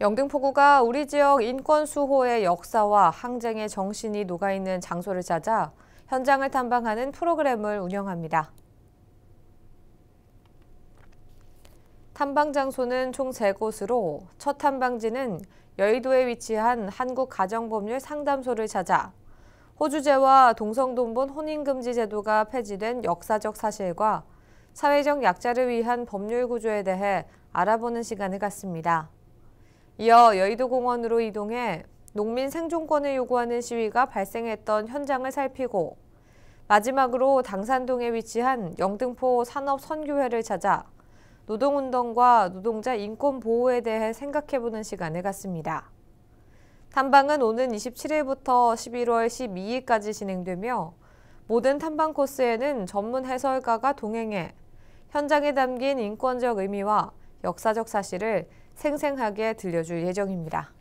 영등포구가 우리 지역 인권 수호의 역사와 항쟁의 정신이 녹아있는 장소를 찾아 현장을 탐방하는 프로그램을 운영합니다. 탐방 장소는 총 3곳으로 첫 탐방지는 여의도에 위치한 한국가정법률 상담소를 찾아 호주제와 동성동본 혼인금지 제도가 폐지된 역사적 사실과 사회적 약자를 위한 법률 구조에 대해 알아보는 시간을 갖습니다. 이어 여의도공원으로 이동해 농민 생존권을 요구하는 시위가 발생했던 현장을 살피고 마지막으로 당산동에 위치한 영등포 산업선교회를 찾아 노동운동과 노동자 인권보호에 대해 생각해보는 시간을 갖습니다. 탐방은 오는 27일부터 11월 12일까지 진행되며 모든 탐방 코스에는 전문 해설가가 동행해 현장에 담긴 인권적 의미와 역사적 사실을 생생하게 들려줄 예정입니다.